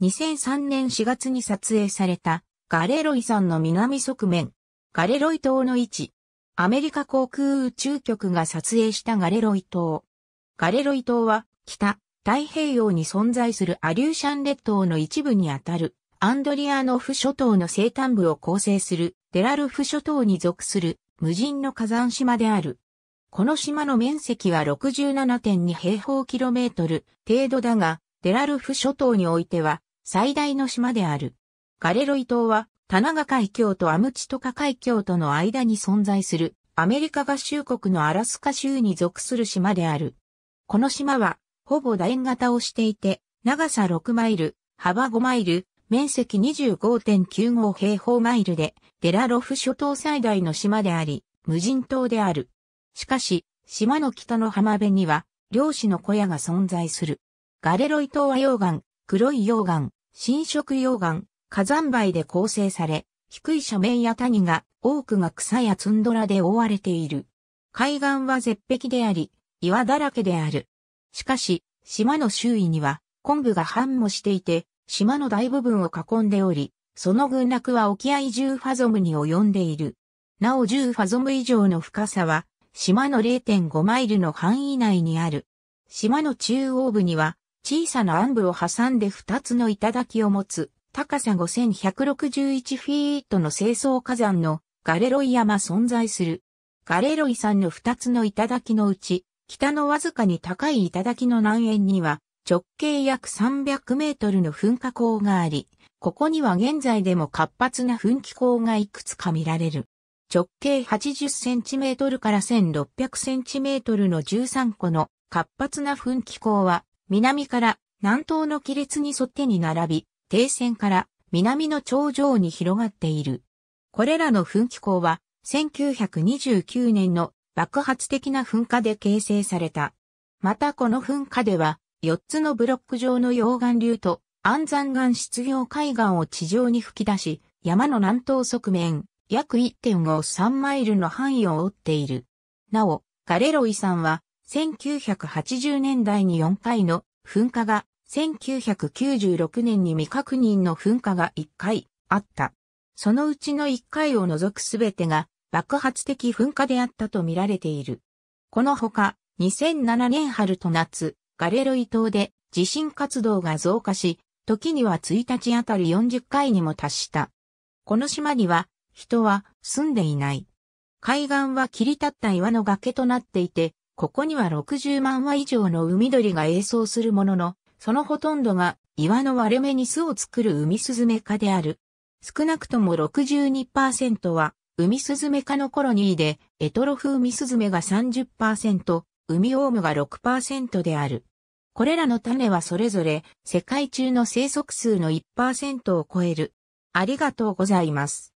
2003年4月に撮影されたガレロイ山の南側面、ガレロイ島の位置。アメリカ航空宇宙局が撮影したガレロイ島。ガレロイ島は北太平洋に存在するアリューシャン列島の一部にあたるアンドリアノフ諸島の西端部を構成するデラルフ諸島に属する無人の火山島である。この島の面積は67.2平方キロメートル程度だが、デラルフ諸島においては最大の島である。ガレロイ島は、田中海峡とアムチトカ海峡との間に存在する、アメリカ合衆国のアラスカ州に属する島である。この島は、ほぼ楕円型をしていて、長さ6マイル、幅5マイル、面積25.95平方マイルで、デラロフ諸島最大の島であり、無人島である。しかし、島の北の浜辺には、漁師の小屋が存在する。ガレロイ島は溶岩、黒い溶岩、侵食溶岩、火山灰で構成され、低い斜面や谷が多くが草やツンドラで覆われている。海岸は絶壁であり、岩だらけである。しかし、島の周囲には昆布が繁茂していて、島の大部分を囲んでおり、その群落は沖合10ファゾムに及んでいる。なお10ファゾム以上の深さは、島の0.5マイルの範囲内にある。島の中央部には、小さな暗部を挟んで2つの頂を持つ、高さ5161フィートの清掃火山のガレロイ山存在する。ガレロイ山の2つの頂のうち、北のわずかに高い頂の南縁には、直径約300メートルの噴火口があり、ここには現在でも活発な噴気口がいくつか見られる。直径80センチメートルから1600センチメートルの13個の活発な噴気口は南から南東の亀裂に沿ってに並び、低線から南の頂上に広がっている。これらの噴気口は、1929年の爆発的な噴火で形成された。またこの噴火では、4つのブロック状の溶岩流と安山岩失業海岸を地上に吹き出し、山の南東側面、約1.53マイルの範囲を覆っている。なお、ガレロイさんは、1980年代に4回の噴火が、1996年に未確認の噴火が1回あった。そのうちの1回を除くすべてが爆発的噴火であったと見られている。このほか、2007年春と夏、ガレロイ島で地震活動が増加し、時には1日あたり40回にも達した。この島には人は住んでいない。海岸は切り立った岩の崖となっていて、ここには60万羽以上の海鳥が営巣するものの、そのほとんどが岩の割れ目に巣を作る海スズメ科である。少なくとも62%は海スズメ科のコロニーで、エトロフウミスズメが30%、ウミオウムが6%である。これらの種はそれぞれ世界中の生息数の1%を超える。ありがとうございます。